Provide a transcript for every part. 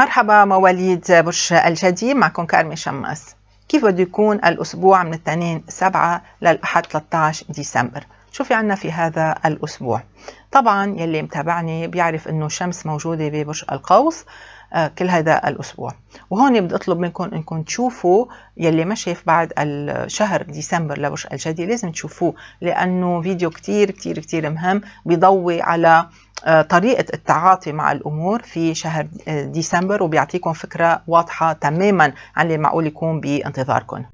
مرحبا مواليد برج الجدي معكم كارمي شماس كيف بده يكون الأسبوع من الاثنين 7 للأحد 13 ديسمبر شو في عنا في هذا الأسبوع طبعا يلي متابعني بيعرف أنه الشمس موجودة ببرج القوس آه، كل هذا الأسبوع وهون بدي أطلب منكم أنكم تشوفوا يلي ما شاف بعد الشهر ديسمبر لبرج الجدي لازم تشوفوه لأنه فيديو كتير كتير كتير مهم بيضوي على آه، طريقة التعاطي مع الأمور في شهر آه، ديسمبر وبيعطيكم فكرة واضحة تماما عن اللي معقول يكون بانتظاركم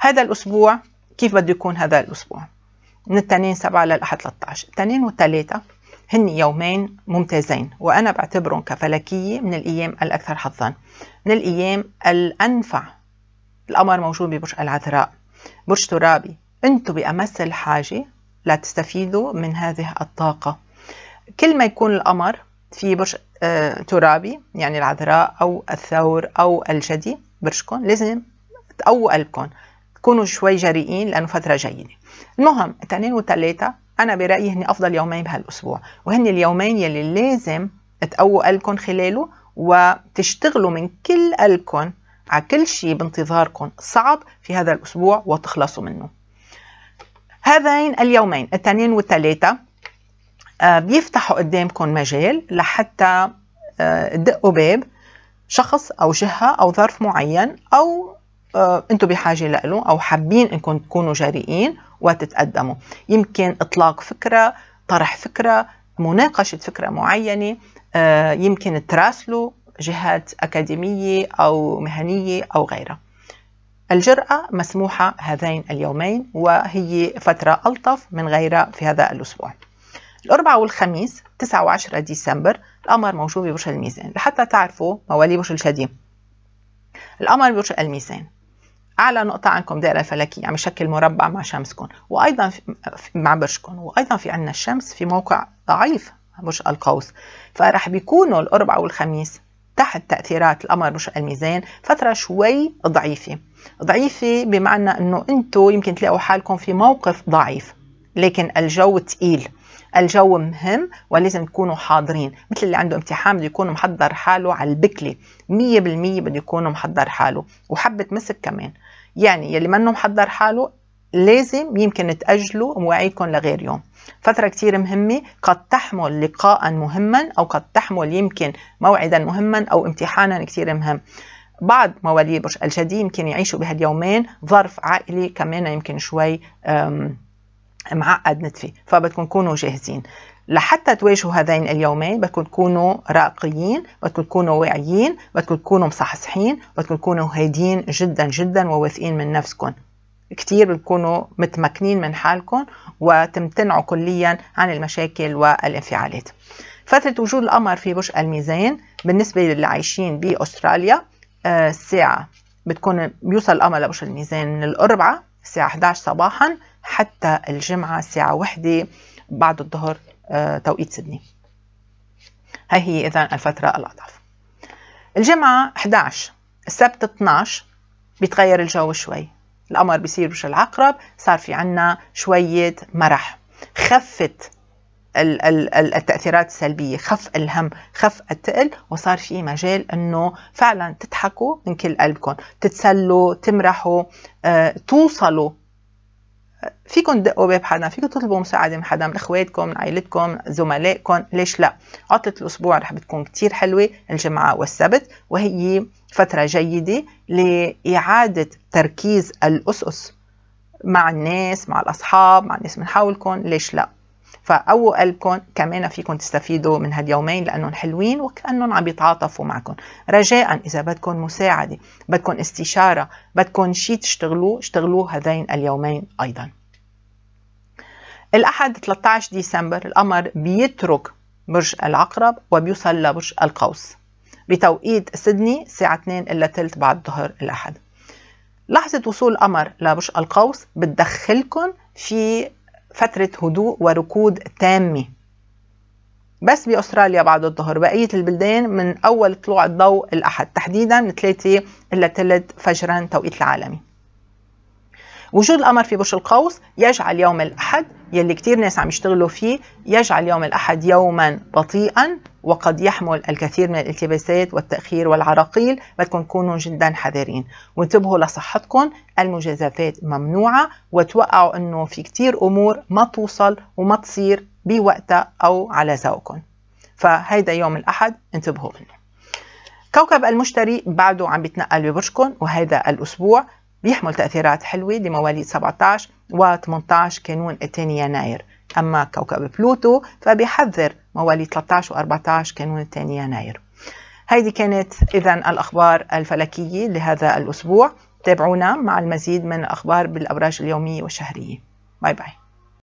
هذا الأسبوع كيف بده يكون هذا الأسبوع من التنين 7 للأحد 13 التنين والتلاتة هن يومين ممتازين وأنا بعتبرهم كفلكية من الأيام الأكثر حظا من الأيام الأنفع القمر موجود ببرج العذراء برج ترابي أنتم بأمس الحاجة لتستفيدوا من هذه الطاقة كل ما يكون القمر في برج آه، ترابي يعني العذراء أو الثور أو الجدي برجكم لازم تقووا قلبكم كونوا شوي جريئين لانه فتره جيده المهم اثنين وثلاثه انا برايي هن افضل يومين بهالاسبوع وهن اليومين يلي لازم تقووا قلبكم خلاله وتشتغلوا من كل قلبكم على كل شيء بانتظاركم صعب في هذا الاسبوع وتخلصوا منه هذين اليومين الاثنين والثلاثه آه، بيفتحوا قدامكم مجال لحتى آه، تدقوا باب شخص او جهه او ظرف معين او آه، انتم بحاجه له او حابين انكم تكونوا جريئين وتتقدموا يمكن اطلاق فكره طرح فكره مناقشه فكره معينه آه، يمكن تراسلوا جهات اكاديميه او مهنيه او غيرها الجرأة مسموحة هذين اليومين وهي فترة ألطف من غيرها في هذا الأسبوع الأربعاء والخميس 9 و 10 ديسمبر القمر موجود ببرج الميزان لحتى تعرفوا موالي برج الشديد القمر ببرج الميزان اعلى نقطه عندكم دائره فلكيه عم يشكل مربع مع شمسكم وايضا مع برجكم وايضا في عندنا الشمس في موقع ضعيف برج القوس فرح بيكونوا الاربعاء والخميس تحت تاثيرات القمر برج الميزان فتره شوي ضعيفه ضعيفه بمعنى انه انتم يمكن تلاقوا حالكم في موقف ضعيف لكن الجو ثقيل الجو مهم ولازم تكونوا حاضرين مثل اللي عنده امتحان بده يكون محضر حاله على البكله 100% بده يكون محضر حاله وحبه مسك كمان يعني يلي منه محضر حاله لازم يمكن تأجلوا مواعيدكم لغير يوم فترة كتير مهمة قد تحمل لقاء مهما أو قد تحمل يمكن موعدا مهما أو امتحانا كتير مهم بعض مواليد برج الجدي يمكن يعيشوا بهاليومين ظرف عائلي كمان يمكن شوي معقد نتفه فبدكم تكونوا جاهزين لحتى تواجهوا هذين اليومين بدكم تكونوا راقيين بدكم تكونوا واعيين بدكم تكونوا مصحصحين بدكم تكونوا هادين جدا جدا وواثقين من نفسكم كتير بتكونوا متمكنين من حالكم وتمتنعوا كليا عن المشاكل والانفعالات فترة وجود القمر في برج الميزان بالنسبة للي عايشين بأستراليا آه، الساعة بتكون بيوصل القمر لبرج الميزان من الأربعة الساعة 11 صباحا حتى الجمعة الساعة واحدة بعد الظهر آه، توقيت سدني هاي هي إذا الفترة الأضعف الجمعة 11 السبت 12 بيتغير الجو شوي القمر بيصير برج العقرب صار في عنا شوية مرح خفت التأثيرات السلبية خف الهم خف التقل وصار في مجال أنه فعلا تضحكوا من كل قلبكم تتسلوا تمرحوا آه، توصلوا فيكم تدقوا باب حدا فيكم تطلبوا مساعدة من حدا من اخواتكم من عائلتكم زملائكم ليش لا عطلة الاسبوع رح بتكون كتير حلوة الجمعة والسبت وهي فترة جيدة لإعادة تركيز الأسس مع الناس مع الأصحاب مع الناس من حولكم ليش لا فقووا قلبكم كمان فيكم تستفيدوا من هاليومين لانهم حلوين وكانهم عم يتعاطفوا معكم رجاء اذا بدكم مساعده بدكم استشاره بدكم شيء تشتغلوه اشتغلوه هذين اليومين ايضا الاحد 13 ديسمبر القمر بيترك برج العقرب وبيوصل لبرج القوس بتوقيت سيدني الساعة 2 إلا ثلث بعد ظهر الأحد لحظة وصول القمر لبرج القوس بتدخلكم في فترة هدوء وركود تامة بس بأستراليا بعد الظهر بقية البلدان من أول طلوع الضوء الأحد تحديدا من 3 إلى 3 فجرا توقيت العالمي وجود القمر في برج القوس يجعل يوم الأحد يلي كثير ناس عم يشتغلوا فيه يجعل يوم الأحد يوما بطيئا وقد يحمل الكثير من الالتباسات والتأخير والعراقيل بدكم تكونوا جدا حذرين وانتبهوا لصحتكم المجازفات ممنوعة وتوقعوا أنه في كثير أمور ما توصل وما تصير بوقتها أو على ذوقكم فهيدا يوم الأحد انتبهوا منه كوكب المشتري بعده عم بيتنقل ببرجكم وهذا الأسبوع بيحمل تأثيرات حلوة لمواليد 17 و 18 كانون الثاني يناير أما كوكب بلوتو فبيحذر مواليد 13 و 14 كانون الثاني يناير هذه كانت إذا الأخبار الفلكية لهذا الأسبوع تابعونا مع المزيد من الأخبار بالأبراج اليومية والشهرية باي باي